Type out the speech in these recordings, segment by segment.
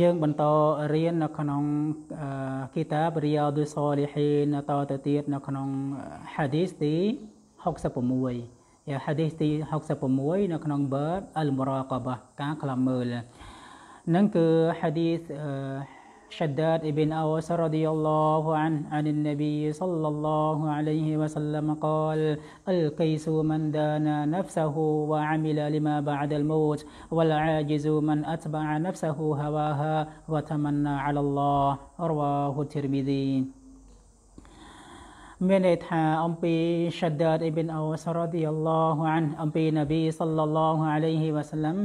យើងបន្តរៀននៅក្នុងគីតាបរិយោឌូសូលីហ៊ីនតទៅទៀតនៅ ក្នុងហាឌីសទី66យ៉ាហាឌីសទី66នៅក្នុងបឺតអលមរ៉ាកបាការខ្លាំមើលនឹងគឺហាឌីស شداد بن أوس رضي الله عنه عن النبي صلى الله عليه وسلم قال القيس من دان نفسه وعمل لما بعد الموت والعاجز من أتبع نفسه هواها وتمنى على الله رواه الترمذي មានន័យថាអំពី Shaddad ibn Aws radhiyallahu anhu អំពី Nabi sallallahu alaihi wasallam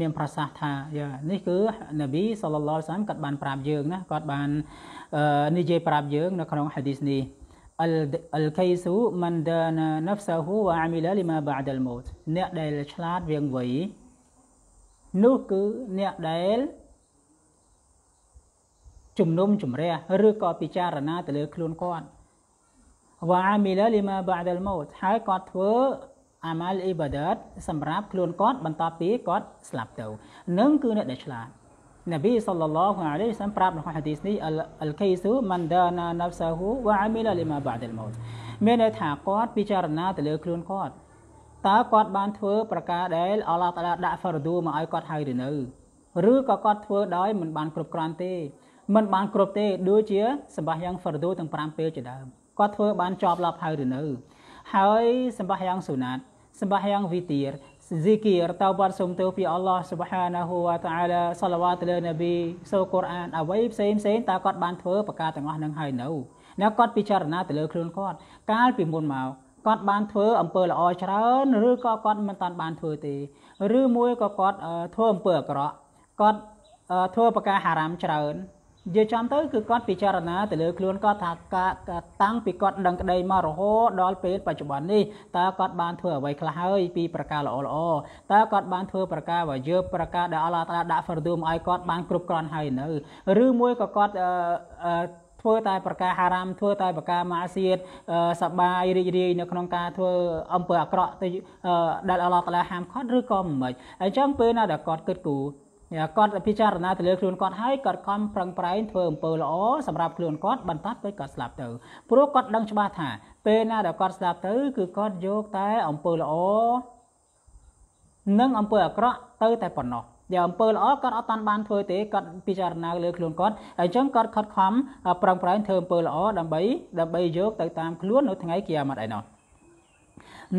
មាន ប្រសាសន៍ថានេះគឺ Nabi sallallahu alaihi wasallam គាត់បានប្រាប់យើងណាគាត់បាននិយាយប្រាប់យើង នៅក្នុង hadith នេះ al kaisu man dana nafsahu wa amila lima ba'da al maut អ្នកដែលឆ្លាតវាងវៃនោះគឺអ្នកដែលជំនុំជម្រះឬក៏ពិចារណាទៅលើខ្លួនគាត់វ៉ាមីលលីម៉ាបាដលម៉ូតហើយគាត់ធ្វើអាម៉ាលអ៊ីបាដាតសម្រាប់ខ្លួនគាត់បន្ទាប់ពីគាត់ស្លាប់ទៅនឹងគឺអ្នកដែលឆ្លាតនប៊ីសល្លឡោះអាឡៃសាំប្រាប់នៅក្នុងហាឌីសនេះអលកៃស៊ូម៉ាន់ដាណាណាហ្វសាហ៊ូវ៉ាមីលលីម៉ាបាដលម៉ូតមានន័យថាគាត់ពិចារណាទៅលើខ្លួនគាត់តើគាត់បានធ្វើប្រការដែលអល់ឡោះតាឡាដាក់ហ្វារឌូមកឲ្យគាត់ហើយឬនៅឬក៏គាត់ធ្វើដោយមិនបានគ្រប់គ្រាន់ទេមិនបានគ្រប់ទេដូចជាសម្បាយ៉ាងហ្វារឌូទាំង5ពេលជាដើមគាត់ធ្វើបានជាប់ឡប់ហើយឬនៅ ហើយសម្បះយ៉ាងស៊ូណាតសម្បះយ៉ាងវីទៀរ zikir តើបាត់សុំទៅពីអល់ឡោះ Subhanahu wa ta'ala សល្វាតលើនប៊ីសូកូរ៉ានអ្វីផ្សេងផ្សេងតើគាត់បានធ្វើប្រការទាំងអស់នឹងហើយនៅអ្នកគាត់ពិចារណាទៅលើខ្លួនគាត់កាលពីមុនមកគាត់បានធ្វើអំពើល្អច្រើនឬក៏គាត់មិនតាន់បានធ្វើទេ ឬមួយក៏គាត់ធ្វើអំពើអាក្រក់គាត់ធ្វើប្រការហារ៉ាមច្រើននិយាយចំទៅគឺគាត់ពិចារណាទៅលើខ្លួនគាត់ថាតាំងពីគាត់ដឹងក្តីមករហូតដល់ពេលបច្ចុប្បន្ននេះតើគាត់បានធ្វើអ្វីខ្លះហើយពីប្រការល្អល្អតើគាត់បានធ្វើប្រការបើយើប្រការដែលអល់ឡោះតាដាក់ហ្វរឌូមឲ្យគាត់បានគ្រប់គ្រាន់ហើយនៅឬមួយក៏គាត់ធ្វើតែប្រការហារ៉ាមធ្វើតែប្រការម៉ាសៀតសបាយរីករាយនៅក្នុងការធ្វើអំពើអាក្រក់ទៅដែលអល់ឡោះតាហាមគាត់ឬក៏មិនហ្មងអញ្ចឹងពេលណាដែលគាត់គិតគូរគាត់ពិចារណាទៅលើខ្លួនគាត់ហើយគាត់ខំប្រឹងប្រែងធ្វើអំពើល្អសម្រាប់ខ្លួនគាត់បន្តទៅគាត់ស្លាប់ទៅព្រោះគាត់ដឹងច្បាស់ថា ពេលណាដែលគាត់ស្លាប់ទៅគឺគាត់យកតែអំពើល្អនិងអំពើអាក្រក់ទៅតែប៉ុណ្ណោះដែលអំពើល្អគាត់អត់តាន់បានធ្វើទេគាត់ពិចារណាលើខ្លួនគាត់អញ្ចឹងគាត់ខិតខំប្រឹងប្រែងធ្វើអំពើល្អដើម្បីដើម្បីយកទៅតាមខ្លួននៅថ្ងៃគិយាមតឯណោះ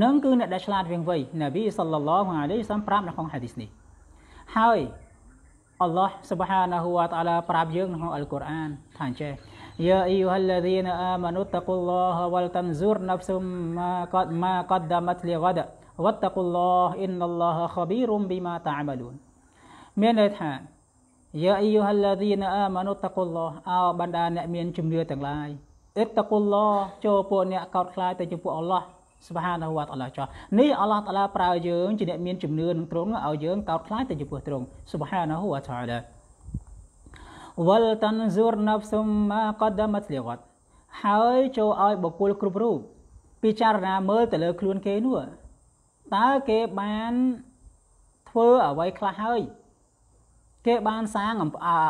នឹងគឺអ្នកដែលឆ្លាតវែងវៃនប៊ីសល្លឡោះអាឡៃសាំប្រាប់នៅក្នុងហាឌីសនេះហើយអល់ឡោះសុបហានាហ៊ូវតាឡាប្រាប់យើងក្នុងអល់កុរអានថាអញ្ចេះយ៉ាអ៊ីយូហាល់ឡាឌីនអាម៉ានូតតាកុលឡោះវលតាន់ស៊ូរណាហ្វសុមម៉ាកាត់ម៉ាកាត់ដាមាត់លីហ្កាដវតតាកុលឡោះអ៊ីនឡោះខប៊ីរុមប៊ីម៉ាតាម៉ាលូនមានន័យថាយ៉ាអ៊ីយូហាល់ឡាឌីនអាម៉ានូតតាកុលឡោះអោបណ្ដាអ្នកមានជំនឿទាំងឡាយអ៊ីតតាកុលឡោះចូលពួកអ្នកកោតខ្លាចទៅចំពោះអល់ឡោះសុបហានវត្តអល់ឡោះចោះនេះអល់ឡោះតាឡាប្រើយើងជាអ្នកមានជំនឿនឹងទ្រង់ឲ្យយើងកោតខ្លាចទៅចំពោះទ្រង់សុបហានវត្តតាឡា Waltanzur nafsum ma qaddamat liwat ហើយចូលឲ្យបុគ្គលគ្រប់រូបពិចារណាមើលទៅលើខ្លួនគេនោះតើគេបានធ្វើអ្វីខ្លះហើយគេបាន សាង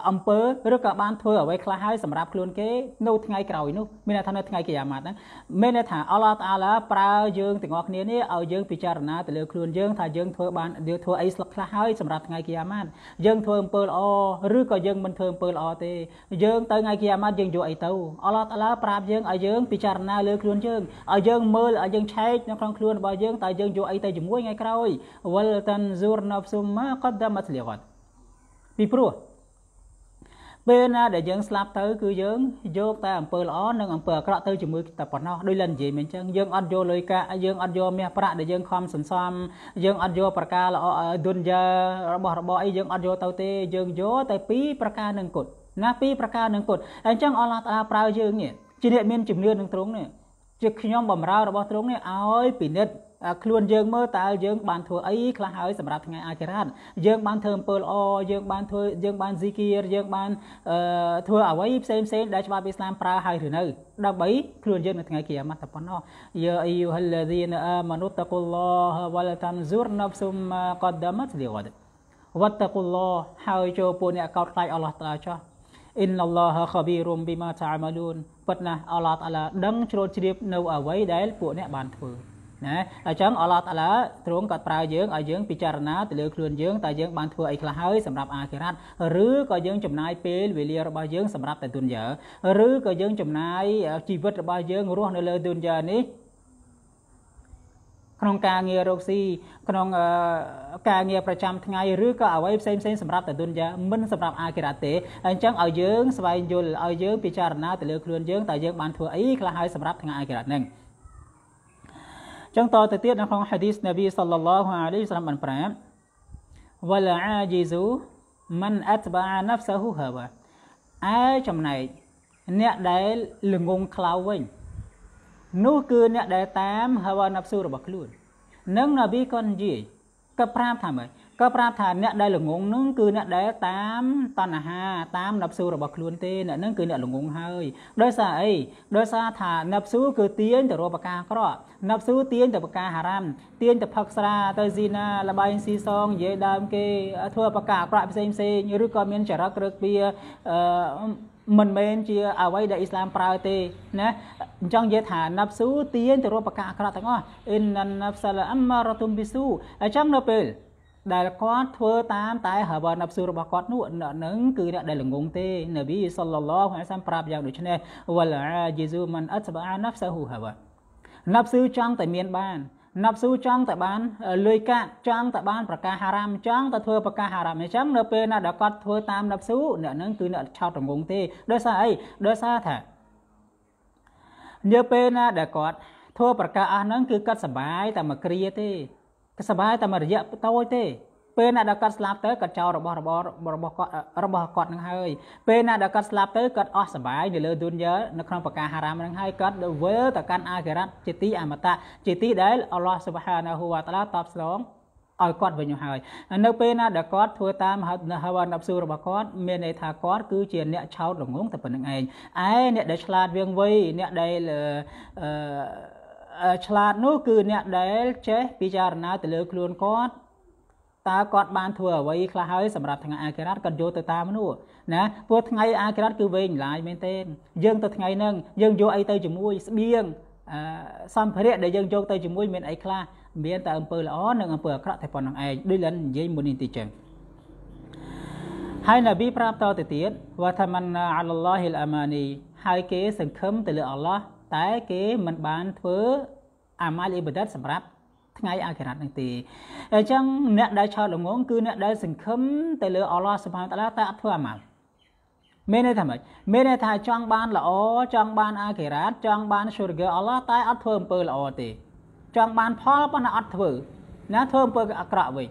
អំពើឬក៏បានធ្វើអ្វីខ្លះហើយសម្រាប់ខ្លួនគេនៅ ថ្ងៃក្រោយនោះមានន័យថានៅថ្ងៃកិយាម៉ាត់ហ្នឹងមានន័យថាអល់ឡោះតាឡាប្រើយើងទាំងអស់គ្នានេះឲ្យយើងពិចារណាទៅលើខ្លួនយើងថាយើងធ្វើបានយើងធ្វើអីស្លឹកខ្លះហើយសម្រាប់ថ្ងៃកិយាម៉ាត់យើងធ្វើអំពើល្អឬក៏យើងមិនធ្វើអំពើល្អទេយើងទៅថ្ងៃកិយាម៉ាត់យើងយកអីទៅអល់ឡោះតាឡាប្រាប់យើងឲ្យយើងពិចារណាលើខ្លួនយើងឲ្យយើងមើលឲ្យយើងឆែកនៅក្នុងខ្លួនរបស់យើងតើយើងយកអីទៅជាមួយថ្ងៃក្រោយវលតាន់ស៊ូរណាប់ស៊ុមម៉ាកដមតលីហ្កាត់ពីព្រោះពេលណាដែលយើងស្លាប់ទៅគឺយើងយកតែអំពើល្អនិងអំពើអាក្រក់ទៅជាមួយតែប៉ុណ្ណោះដោយលិននិយាយមិនចឹងយើងអត់យកលុយកាក់យើងអត់យកមាសប្រាក់ដែលយើងខំសន្សំយើងអត់យកប្រការល្អឌុនយ៉ារបស់របរអីយើងអត់យកទៅទេយើងយកតែពីប្រការនឹងគុតណាពីប្រការនឹងគុតអញ្ចឹងអល់ឡោះតាប្រើយើងនេះជាអ្នកមានជំនឿនឹងទ្រង់នេះជាខ្ញុំបំរើរបស់ទ្រង់នេះឲ្យពិនិត្យខ្លួនយើងមើលតើយើងបានធ្វើអីខ្លះហើយសម្រាប់ថ្ងៃអាខិរ៉ាតយើងបានធ្វើអំពើល្អយើងបានធ្វើយើងបានស៊ីគៀរយើងបានធ្វើអ្វីផ្សេងផ្សេងដែលច្បាប់អ៊ីស្លាមប្រើហើយឬនៅដើម្បីខ្លួនយើងនៅថ្ងៃគីយ៉ាម៉ាស់តែប៉ុណ្ណោះយាអាយុហលឡាឌីនអាម៉ានូតកុលឡោះវលតាំស៊ូរណាប់ស៊ុមកដដាមតលីហ្ដវត្តកុលឡោះហើយចូលពួកអ្នកកោតខ្លាចអល់ឡោះតាចោះអ៊ីនឡោះខប៊ីរុមប៊ីម៉ាតាអាម៉ាលូនពិតណាស់អល់ឡោះតាឡាដឹងជ្រោតជ្រាបនៅអ្វីដែលពួកអ្នកបានធ្វើណាអញ្ចឹងអល់ឡោះតាឡាទ្រង់ក៏ប្រើយើងឲ្យយើងពិចារណាទៅលើខ្លួនយើងតើយើងបានធ្វើអីខ្លះហើយសម្រាប់អាខិរ៉ាត់ឬក៏យើងចំណាយពេលវេលារបស់យើងសម្រាប់តែទុនយ៉ាឬក៏យើងចំណាយជីវិតរបស់យើងរស់នៅលើទុនយ៉ានេះក្នុងការងាររកស៊ីក្នុងការងារប្រចាំថ្ងៃឬក៏អ្វីផ្សេងផ្សេងសម្រាប់តទុនយ៉ាមិនសម្រាប់អាគិរៈទេអញ្ចឹងឲ្យយើងស្វែងយល់ឲ្យយើងពិចារណាទៅលើខ្លួនយើងតើយើងបានធ្វើអីខ្លះហើយសម្រាប់ថ្ងៃអាគិរៈហ្នឹងចឹងតទៅទៀតនៅក្នុង hadith នប៊ីសល្លឡោះអាឡៃសឡាមបានប្រាប់វឡាអាជីស៊ូមិនអតបាណាហ្វសាហ៊ូហាវ៉ាអើចំណែកអ្នកដែលល្ងងខ្លៅវិញនោះគឺអ្នកដែលតាមហាវ៉ាណាហ្វស៊ូរបស់ខ្លួននឹងនប៊ីក៏និយាយក៏ប្រាប់ថាម៉េចក៏ប្រាប់ថាអ្នកដែលល្ងងនឹងគឺអ្នកដែលតាមតណ្ហាតាមនព្វស៊ូរបស់ខ្លួនទេអ្នកនឹងគឺអ្នកល្ងងហើយ ដោយសារអីដោយសារថានព្វស៊ូគឺទាញទៅរកប្រការក្រក់នព្វស៊ូទាញទៅប្រការហារ៉ាមទាញទៅផឹកស្រាទៅស៊ីណាលបែងស៊ីសងនិយាយដើមគេធ្វើប្រការក្រក់ផ្សេងផ្សេងឬក៏មានចរិតក្រឹកពីអឺមិនមែនជាអ្វីដែលអ៊ីស្លាមប្រើទេណាអញ្ចឹងនិយាយថាណាប់ស៊ូទាញទៅរកប្រការអាក្រក់ទាំងអស់អ៊ីនណាប់សាឡាអាម៉ារ៉ាតុមប៊ីស៊ូអញ្ចឹងនៅពេលដែលគាត់ធ្វើតាមតែហវនអបសុរបស់គាត់នោះនឹងគឺអ្នកដែលល្ងងទេនប៊ីសល្លឡោះអាសាមប្រាប់យ៉ាងដូចនេះវលអាយេស៊ូមិនអត់សបាណាហ្វសហ៊ូហវណាប់ស៊ូចង់តែមានបានណាប់ស៊ូចង់តែបានលុយកាក់ចង់តែបានប្រកាសហារ៉ាមចង់តែធ្វើប្រកាសហារ៉ាមអញ្ចឹងនៅពេលណាដែលគាត់ ធ្វើតាមណាប់ស៊ូអ្នកនឹងគឺអ្នកឆោតរងងទេដោយសារអីដោយសារថានៅពេលណាដែលគាត់ធ្វើប្រកាសអស់ហ្នឹងគឺគាត់សบายតែមកគ្រាទេក៏សบายតែមួយរយៈតូចទេ ពេលណាដល់គាត់ស្លាប់ទៅគាត់ចោលរបស់របររបស់គាត់របស់គាត់នឹងហើយពេលណាដល់គាត់ស្លាប់ទៅគាត់អស់សុបាយនៅលើឌុនយ៉ានៅក្នុងប្រការហារ៉ាមនឹងហើយគាត់ទៅវិលទៅកាន់អាខិរ៉ាត់ជាទីអមតៈជាទីដែលអល់ឡោះស៊ុបហានាហ៊ូវតាឡាតបស្លងឲ្យគាត់វិញនោះហើយ នៅ ពេលណាដែលគាត់ធ្វើតាមហើយអានអបស៊ូរបស់គាត់មានន័យថាគាត់គឺជាអ្នកឆោតល្ងងតែប៉ុណ្្នឹងឯងឯអ្នកដែលឆ្លាតវៀងវៃអ្នកដែលអឺឆ្លាតនោះគឺអ្នកដែលចេះពិចារណា ទៅលើខ្លួនគាត់តើគាត់បានធ្វើអ្វីខ្លះហើយសម្រាប់ថ្ងៃអាគិរ័តគាត់យកទៅតាមនោះណាព្រោះថ្ងៃអាគិរ័តគឺវែងឡាយមែនទេយើងទៅថ្ងៃហ្នឹងយើងយកអីទៅជាមួយស្បៀងសម្ភារៈដែលយើងយកទៅជាមួយ មានអីខ្លះមានតែអំពើល្អនិងអំពើអាក្រក់តែប៉ុណ្្នឹងឯងដូចលិននិយាយមុននេះតិចចឹងហើយនប៊ីប្រាប់តទៅទៀតវ៉ាថាម៉ាន់អាឡឡោហ៊ីលអាម៉ានីហើយគេសង្ឃឹមទៅលើអល់ឡោះតែគេមិនបានធ្វើអាម៉ាលអ៊ីបដាតសម្រាប់ថ្ងៃអាខិរ៉ាត់នឹងទេអញ្ចឹងអ្នកដែលឆោតល្ងងគឺអ្នកដែលសង្ឃឹមទៅលើអល់ឡោះសុបហានតាឡាតែអត់ធ្វើអាម៉ាល់មានន័យថាម៉េចមានន័យថាចង់បានល្អចង់បានអាខិរ៉ាត់ចង់បានស៊ូរហ្គាអល់ឡោះតែអត់ធ្វើអំពើល្អទេ ចង់បានផលប៉ុន្តែអត់ធ្វើណាធ្វើអំពើអាក្រក់វិញ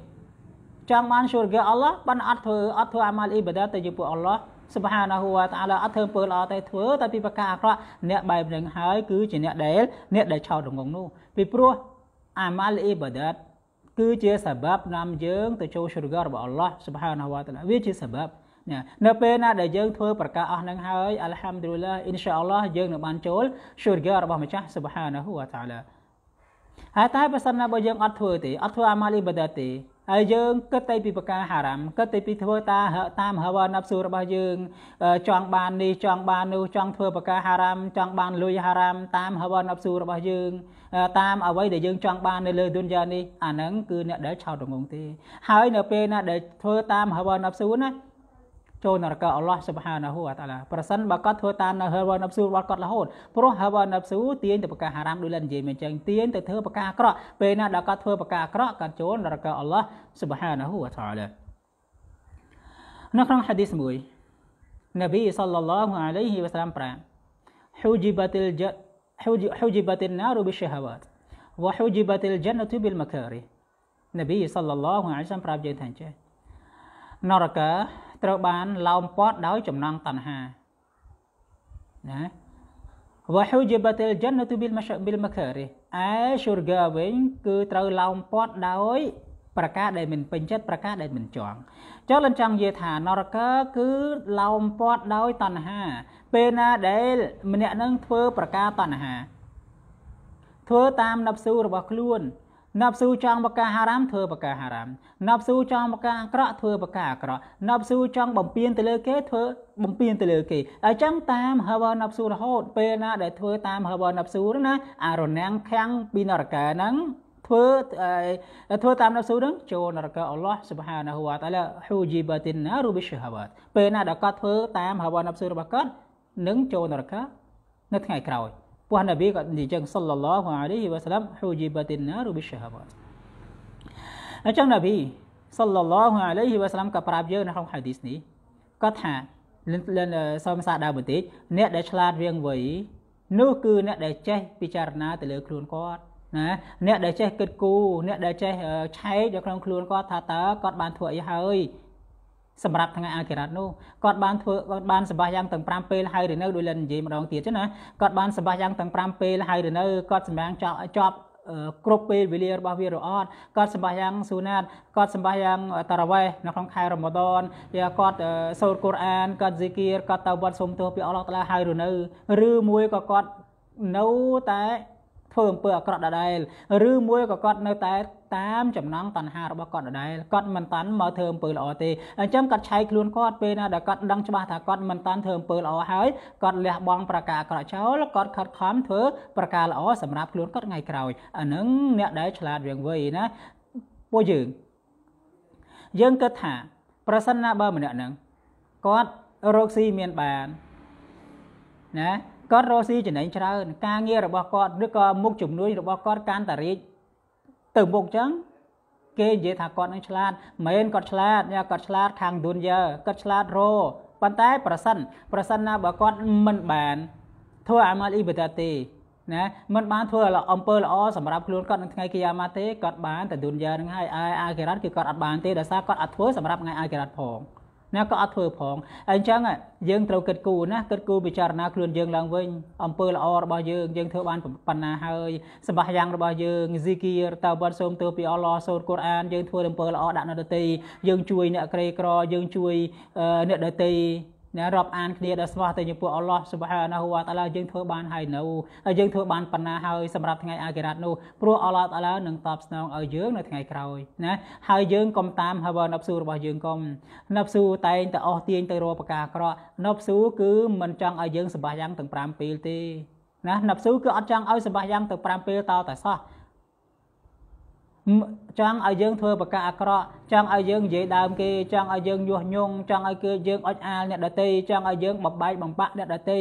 ចង់បានស៊ូរហ្គាអល់ឡោះប៉ុន្តែអត់ធ្វើអត់ធ្វើអាម៉ាល់អ៊ីបាដាទៅជាពួកអល់ឡោះសុបហានាហូវតាឡាអត់ធ្វើអំពើល្អទេធ្វើតែពីប្រការអាក្រក់អ្នកបែបនឹងហើយគឺជាអ្នកដែលអ្នកដែលឆោតរងងនោះពីព្រោះអាម៉ាល់អ៊ីបាដាតគឺជាសបាប់នាំយើងទៅចូលជ្រករបស់អល់ឡោះសុបហានាហូវតាឡាវាជាសបាប់នៅពេលណាដែលយើងធ្វើប្រការអស់នឹងហើយអัลហាំឌុលឡាអ៊ីនសាអល់ឡោះយើងនឹងបានចូលជ្រករបស់ម្ចាស់សុបហានាហូវតាឡាហើយតែបើសិនណាបើយើងអត់ធ្វើទេអត់ធ្វើអាម៉ាល់អ៊ីបាដាតទេហើយយើងគិតតែពីប្រការហារ៉ាមគិតតែពីធ្វើតាតាមហវនអបសួររបស់យើងចង់បាននេះចង់បាននោះចង់ធ្វើប្រការហារ៉ាមចង់បានលុយហារ៉ាមតាមហវនអបសួររបស់យើង តាមអ្វីដែលយើងចង់បាននៅលើឌុនយ៉ានេះអាហ្នឹងគឺអ្នកដែលឆោតរងងទេហើយនៅពេលណាដែលធ្វើតាមហវនអបសួរណាចូលនរកអល់ឡោះស៊ុបហានាហ៊ូវតាឡាប្រសិនបើគាត់ធ្វើតាមនៅហឺវ៉ាណាប់ស៊ូរបស់គាត់រហូតព្រោះហឺវ៉ាណាប់ស៊ូទាញទៅប្រការហារ៉ាមដូចលិននិយាយមិនចឹងទាញទៅធ្វើប្រការអាក្រក់ពេលណាដល់គាត់ធ្វើប្រការអាក្រក់គាត់ចូលនរកអល់ឡោះស៊ុបហានាហ៊ូវតាឡានៅក្នុងហាឌីសមួយនប៊ីសល្លឡោះអាឡៃហ៊ីវ៉ាសាឡាមប្រាហូជីបាតិលជៈហូជីបាតិលណារូបិសាហាវ៉ាតវ៉ាហូជីបាតិលជៈណតុបិលមការីនប៊ីសល្លឡោះអាឡៃហ៊ីវ៉ាសាឡាមប្រាប់យើងថាចេះនរកាត្រូវបានឡោមព័ទ្ធដោយចំណងតណ្ហាណាវ៉ាហ៊ូជីបាតិលជិននៅទូប៊ីលម៉ាប៊ីលម៉ាខារីអែឈូរហ្កាវិញគឺត្រូវឡោមព័ទ្ធដោយប្រការដែលមិនពេញចិត្តប្រការដែលមិនចង់ចុះលិនចង់និយាយថានរកគឺឡោមព័ទ្ធដោយតណ្ហា ពេលណាដែលម្នាក់នឹងធ្វើប្រការតណ្ហាធ្វើតាមនព្វស៊ូរបស់ខ្លួនណាប់ស៊ូចង់បកាហារ៉ាមធ្វើបកាហារ៉ាមណាប់ស៊ូចង់បកាអាក្រក់ធ្វើបកាអាក្រក់ណាប់ស៊ូចង់បំពេញទៅលើគេធ្វើបំពេញទៅលើគេអញ្ចឹងតាមហើវណាប់ស៊ូរហូតពេលណាដែលធ្វើតាមហើវណាប់ស៊ូណាអរណាំងខាំងពីនរកាហ្នឹងធ្វើធ្វើតាមនរស៊ូនឹងចូលនរកអល់ឡោះសុបហានហូវតាឡាហ៊ូជីបាទីណារូបិស្ហាវ៉ាតពេលណាដែលគាត់ធ្វើតាមហើវណាប់ស៊ូរបស់គាត់នឹងចូលនរកនៅថ្ងៃក្រោយព្រះនប៊ីក៏និយាយចឹងសល្លឡោះអាឡៃវ៉ាសាឡាំហ៊ូជីបាទីណារូប៊ីសាហាវ៉ាអញ្ចឹងនប៊ីសល្លឡោះអាឡៃវ៉ាសាឡាំក៏ប្រាប់យើងនៅក្នុងហាឌីសនេះគាត់ថាលិនសូមសារដើមបន្តិចអ្នកដែលឆ្លាតវាងវៃនោះគឺអ្នកដែលចេះ ពិចារណាទៅលើខ្លួនគាត់ណាអ្នកដែលចេះគិតគូរអ្នកដែលចេះឆែកនៅក្នុងខ្លួនគាត់ថាតើគាត់បានធ្វើអីហើយសម្រាប់ថ្ងៃអាគិរ័តនោះគាត់បានធ្វើគាត់បានសម្បាសយ៉ាងទាំង5ពេលហើយឬនៅដោយលិននិយាយម្ដងទៀតចឹងណាគាត់បានសម្បាសយ៉ាងទាំង5ពេលហើយឬនៅគាត់សម្រាំងចប់ចប់គ្រប់ពេលវេលារបស់វារអត់គាត់សម្បាសយ៉ាងស៊ូណាតគាត់សម្បាសយ៉ាងតារ៉ាវេនៅក្នុងខែរ៉ម៉ាដនយាគាត់សូត្រកូរ៉ានគាត់ហ្ស៊ីគៀរគាត់ទៅវត្តសុំទោសពីអល់ឡោះតាឡាហើយឬនៅ ឬមួយក៏គាត់នៅតែធ្វើអំពើអាក្រក់ដដែលឬមួយក៏គាត់នៅតែ តាមចំណងតណ្ហារបស់គាត់ដដែលគាត់មិនតាន់មកធ្វើអំពើល្អទេអញ្ចឹងគាត់ឆែកខ្លួនគាត់ពេលណាដែលគាត់ដឹងច្បាស់ថាគាត់មិនតាន់ធ្វើអំពើល្អហើយគាត់លះបង់ប្រការអាក្រក់ចោលគាត់ខិតខំធ្វើប្រការល្អសម្រាប់ខ្លួនគាត់ថ្ងៃក្រោយអានឹងអ្នកដែលឆ្លាតរៀងវៃណាពួកយើង យើងគិតថា ប្រសិនណាបើម្នាក់ហ្នឹងគាត់រកស៊ីមានបានណាគាត់រស់ស៊ីចំណេញច្រើនការងាររបស់គាត់ឬក៏មុខជំនួយរបស់គាត់កាន់តែរីកទៅមុខអញ្ចឹងគេនិយាយថាគាត់នឹងឆ្លាតមែនគាត់ឆ្លាតយ៉ាគាត់ឆ្លាតខាងឌុនយ៉ាគាត់ឆ្លាតរប៉ុន្តែប្រសិនប្រសិនណាបើគាត់មិនបានធ្វើអាម៉ាល់អ៊ីបតាទេណាមិនបានធ្វើអំពើល្អសម្រាប់ខ្លួនគាត់នៅថ្ងៃគីយ៉ាម៉ាទេគាត់បានតែឌុនយ៉ានឹងហើយអាយអាគិរ៉ាត់គឺគាត់អត់បានទេដោយសារគាត់អត់ធ្វើសម្រាប់ថ្ងៃអាគិរ៉ាត់ផងណាក៏អត់ធ្វើផងអញ្ចឹងយើងត្រូវគិតគូរណាគិតគូរពិចារណាខ្លួនយើងឡើងវិញអំពើល្អរបស់យើងយើងធ្វើបានប៉ុណ្ណាហើយសម្បះយ៉ាងរបស់យើងស៊ីគីរតើបាត់សូមទើពីអល់ឡោះសូត្រកូរ៉ានយើងធ្វើអំពើល្អដាក់នៅដតីយើងជួយអ្នកក្រីក្រយើងជួយអ្នកដតីអ្នករាប់អានគ្នាដល់ស្មោះទៅចំពោះអល់ឡោះស៊ុបហាណាហ៊ូវតាឡាយើងធ្វើបានហើយនៅហើយយើងធ្វើបានប៉ុណ្ណាហើយសម្រាប់ថ្ងៃអាគិរ៉ាត់នោះព្រោះអល់ឡោះតាឡានឹងតបស្នងឲ្យយើងនៅថ្ងៃក្រោយណាហើយយើងកុំតាមហើយណប់ស៊ូរបស់យើងកុំណប់ស៊ូតែងតែអស់ទាញទៅរកប្រការក្រក់ណប់ស៊ូគឺមិនចង់ឲ្យយើងសម្បាយ៉ាងទាំង5ពេលទេណាណប់ស៊ូគឺអត់ចង់ឲ្យសម្បាយ៉ាងទាំង5ពេលតតែសោះចង់ឲ្យយើងធ្វើប្រកាសអាក្រក់ចង់ឲ្យយើងនិយាយដើមគេចង់ឲ្យយើងញុះញង់ចង់ឲ្យគេយើងអុចអាលអ្នកដតីចង់ឲ្យយើងបំបែកបំបាក់អ្នកដតី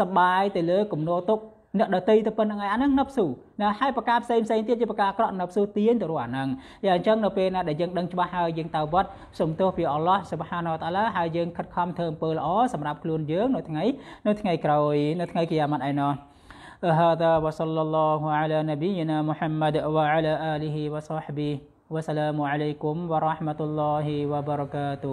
សបាយទៅលើគំនោទុកអ្នកដតីទៅប៉ុណ្្នឹងឯងអាហ្នឹងណប់ស៊ូណាហើយប្រការផ្សេងផ្សេងទៀតជាប្រការអាក្រក់ណប់ស៊ូទាញទៅរកអាហ្នឹងយ៉ាងអញ្ចឹងនៅពេលណាដែលយើងដឹងច្បាស់ហើយយើងទៅវត្តសុំទោសព្រះអល់ឡោះសុបហានតាឡាហើយយើងខិតខំធ្វើអំពើល្អសម្រាប់ខ្លួនយើងនៅថ្ងៃនៅថ្ងៃក្រោយនៅថ្ងៃគីយ៉ាម៉ាត់ឯណោះ هذا وصلى الله على نبينا محمد وعلى آله وصحبه وسلام عليكم ورحمة الله وبركاته